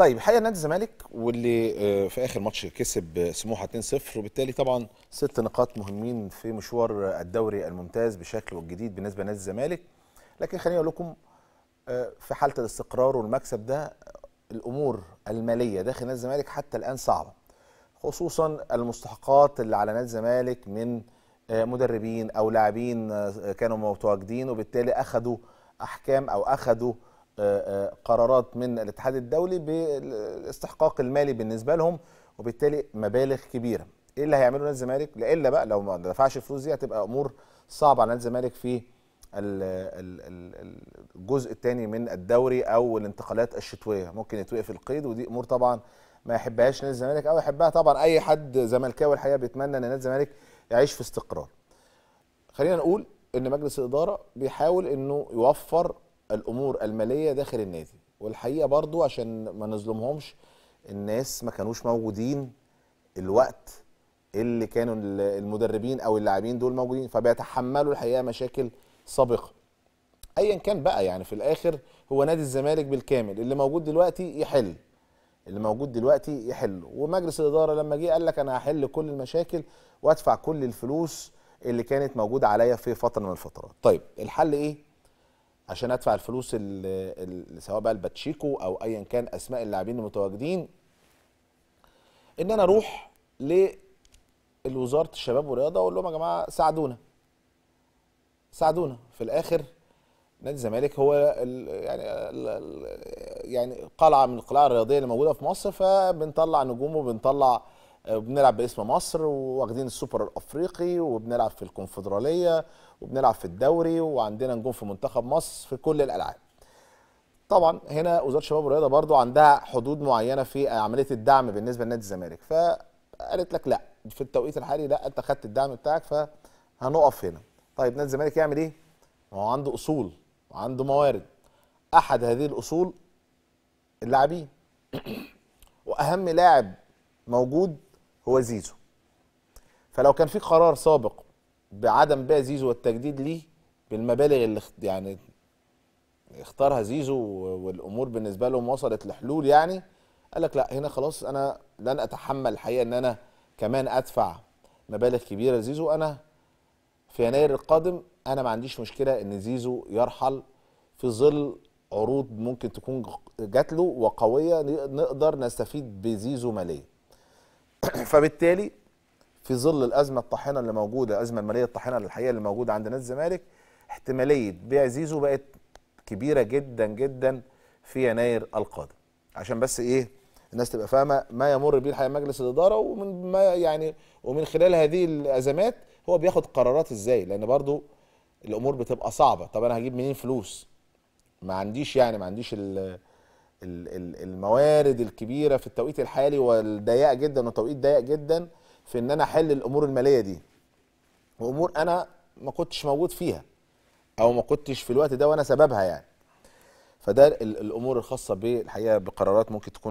طيب الحقيقه نادي الزمالك واللي آه، في اخر ماتش كسب سموحه 2-0 وبالتالي طبعا ست نقاط مهمين في مشوار الدوري الممتاز بشكل والجديد بالنسبه لنادي الزمالك لكن خليني اقول لكم آه، في حاله الاستقرار والمكسب ده الامور الماليه داخل نادي الزمالك حتى الان صعبه خصوصا المستحقات اللي على نادي الزمالك من آه، مدربين او لاعبين كانوا متواجدين وبالتالي اخذوا احكام او اخذوا آه، آه، قرارات من الاتحاد الدولي بالاستحقاق المالي بالنسبه لهم وبالتالي مبالغ كبيره ايه اللي هيعمله نادي الزمالك الا بقى لو ما دفعش الفلوس دي هتبقى امور صعبه على نادي الزمالك في الجزء الثاني من الدوري او الانتقالات الشتويه ممكن يتوقف القيد ودي امور طبعا ما يحبهاش نادي الزمالك او يحبها طبعا اي حد زملكاوي الحقيقه بيتمنى ان نادي الزمالك يعيش في استقرار خلينا نقول ان مجلس الاداره بيحاول انه يوفر الامور الماليه داخل النادي والحقيقه برضو عشان ما نظلمهمش الناس ما كانوش موجودين الوقت اللي كانوا المدربين او اللاعبين دول موجودين فبيتحملوا الحقيقه مشاكل سابقه ايا كان بقى يعني في الاخر هو نادي الزمالك بالكامل اللي موجود دلوقتي يحل اللي موجود دلوقتي يحل ومجلس الاداره لما جه قال لك انا هحل كل المشاكل وادفع كل الفلوس اللي كانت موجوده عليا في فتره من الفترات طيب الحل ايه عشان ادفع الفلوس اللي سواء بقى الباتشيكو او ايا كان اسماء اللاعبين المتواجدين ان انا اروح لوزاره الشباب والرياضه واقول لهم يا جماعه ساعدونا ساعدونا في الاخر نادي الزمالك هو يعني يعني قلعه من القلاع الرياضيه اللي موجوده في مصر فبنطلع نجوم وبنطلع وبنلعب آه، باسم مصر واخدين السوبر الافريقي وبنلعب في الكونفدراليه وبنلعب في الدوري وعندنا نجوم في منتخب مصر في كل الالعاب طبعا هنا وزاره الشباب والرياضه برضو عندها حدود معينه في عمليه الدعم بالنسبه لنادي الزمالك فقالت لك لا في التوقيت الحالي لا انت خدت الدعم بتاعك فهنقف هنا طيب نادي الزمالك يعمل ايه ما هو عنده اصول وعنده موارد احد هذه الاصول اللاعبين واهم لاعب موجود هو زيزو فلو كان في قرار سابق بعدم بيع زيزو والتجديد ليه بالمبالغ اللي يعني اختارها زيزو والامور بالنسبه لهم وصلت لحلول يعني قال لك لا هنا خلاص انا لن اتحمل الحقيقه ان انا كمان ادفع مبالغ كبيره لزيزو انا في يناير القادم انا ما عنديش مشكله ان زيزو يرحل في ظل عروض ممكن تكون جات له وقويه نقدر نستفيد بزيزو ماليا فبالتالي في ظل الازمه الطاحنه اللي موجوده الازمه الماليه الطاحنه الحقيقه اللي موجوده عند نادي الزمالك احتماليه بيع زيزو بقت كبيره جدا جدا في يناير القادم عشان بس ايه الناس تبقى فاهمه ما يمر به الحقيقه مجلس الاداره ومن ما يعني ومن خلال هذه الازمات هو بياخد قرارات ازاي لان برضو الامور بتبقى صعبه طب انا هجيب منين فلوس ما عنديش يعني ما عنديش ال الموارد الكبيره في التوقيت الحالي والضيق جدا وتوقيت ضيق جدا في ان انا احل الامور الماليه دي وامور انا ما كنتش موجود فيها او ما كنتش في الوقت ده وانا سببها يعني فده الامور الخاصه بالحقيقه بقرارات ممكن تكون